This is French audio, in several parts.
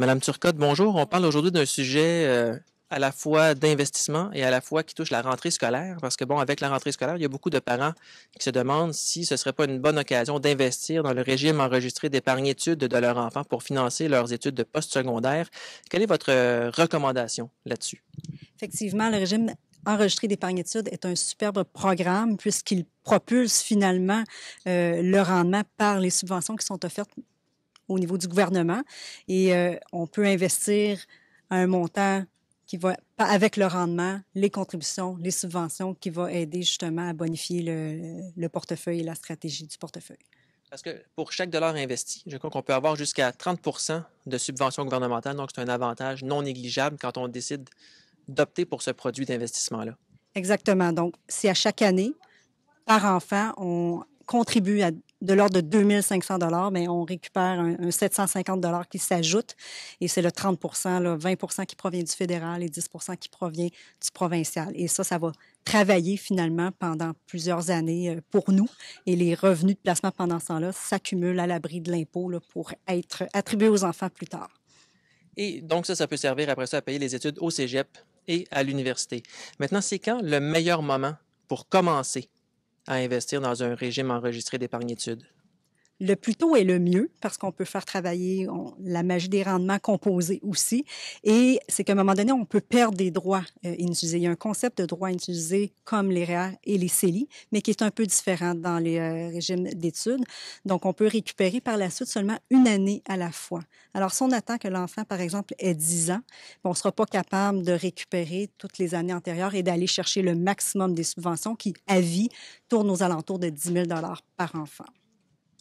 Madame Turcotte, bonjour. On parle aujourd'hui d'un sujet euh, à la fois d'investissement et à la fois qui touche la rentrée scolaire, parce que, bon, avec la rentrée scolaire, il y a beaucoup de parents qui se demandent si ce ne serait pas une bonne occasion d'investir dans le régime enregistré d'épargne-études de leurs enfants pour financer leurs études de postsecondaire. Quelle est votre euh, recommandation là-dessus? Effectivement, le régime enregistré d'épargne études est un superbe programme puisqu'il propulse finalement euh, le rendement par les subventions qui sont offertes au niveau du gouvernement. Et euh, on peut investir un montant qui va, avec le rendement, les contributions, les subventions, qui va aider justement à bonifier le, portefeuille et la stratégie du portefeuille. Parce que pour chaque dollar investi, je crois qu'on peut avoir jusqu'à 30 de subventions gouvernementales. Donc, c'est un avantage non négligeable quand on décide d'opter pour ce produit d'investissement-là. Exactement. Donc, c'est à chaque année, par enfant, on contribue à de l'ordre de 2500 dollars, mais ben, on récupère un, 750 dollars qui s'ajoute et c'est le 30 le 20 qui provient du fédéral et 10 qui provient du provincial. Et ça, ça va travailler finalement pendant plusieurs années euh, pour nous et les revenus de placement pendant ce temps-là s'accumulent à l'abri de l'impôt pour être attribués aux enfants plus tard. Et donc ça, ça peut servir après ça à payer les études au Cégep et à l'université. Maintenant, c'est quand le meilleur moment pour commencer à investir dans un régime enregistré d'épargne-études le plus tôt est le mieux parce qu'on peut faire travailler la magie des rendements composés aussi. Et c'est qu'à un moment donné, on peut perdre des droits euh, inutilisés. Il y a un concept de droits inutilisés comme les REER et les CELI, mais qui est un peu différent dans les euh, régimes d'études. Donc, on peut récupérer par la suite seulement une année à la fois. Alors, si on attend que l'enfant, par exemple, ait 10 ans, ben, on ne sera pas capable de récupérer toutes les années antérieures et d'aller chercher le maximum des subventions qui, à vie, tournent aux alentours de 10 000 par enfant.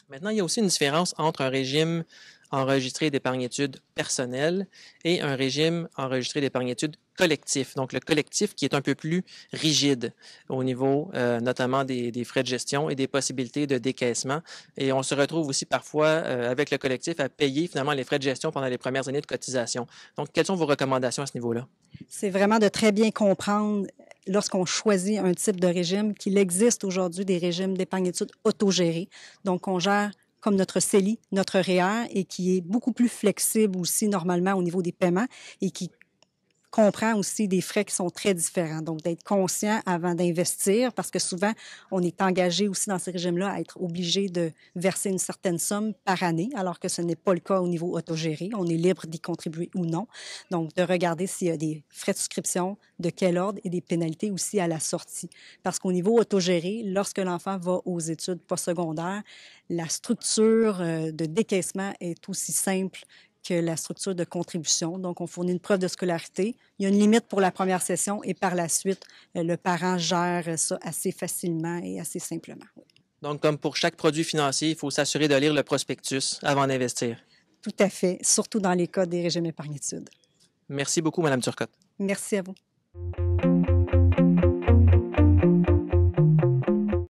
Maintenant, il y a aussi une différence entre un régime enregistré d'épargne études personnelle et un régime enregistré d'épargne études collectif. Donc, le collectif qui est un peu plus rigide au niveau euh, notamment des, frais de gestion et des possibilités de décaissement. Et on se retrouve aussi parfois euh, avec le collectif à payer finalement les frais de gestion pendant les premières années de cotisation. Donc, quelles sont vos recommandations à ce niveau-là? C'est vraiment de très bien comprendre lorsqu'on choisit un type de régime, qu'il existe aujourd'hui des régimes d'épargne-études autogérés. Donc, on gère comme notre CELI, notre REER, e et qui est beaucoup plus flexible aussi normalement au niveau des paiements et qui comprend aussi des frais qui sont très différents. Donc, d'être conscient avant d'investir, parce que souvent, on est engagé aussi dans ces régimes-là à être obligé de verser une certaine somme par année, alors que ce n'est pas le cas au niveau autogéré. On est libre d'y contribuer ou non. Donc, de regarder s'il y a des frais de souscription, de quel ordre et des pénalités aussi à la sortie. Parce qu'au niveau autogéré, lorsque l'enfant va aux études postsecondaires, la structure euh, de décaissement est aussi simple la structure de contribution. Donc, on fournit une preuve de scolarité. Il y a une limite pour la première session et par la suite, euh, le parent gère ça assez facilement et assez simplement. Donc, comme pour chaque produit financier, il faut s'assurer de lire le prospectus avant d'investir. Tout à fait, surtout dans les cas des régimes épargnitudes. Merci beaucoup, Mme Turcotte. Merci à vous.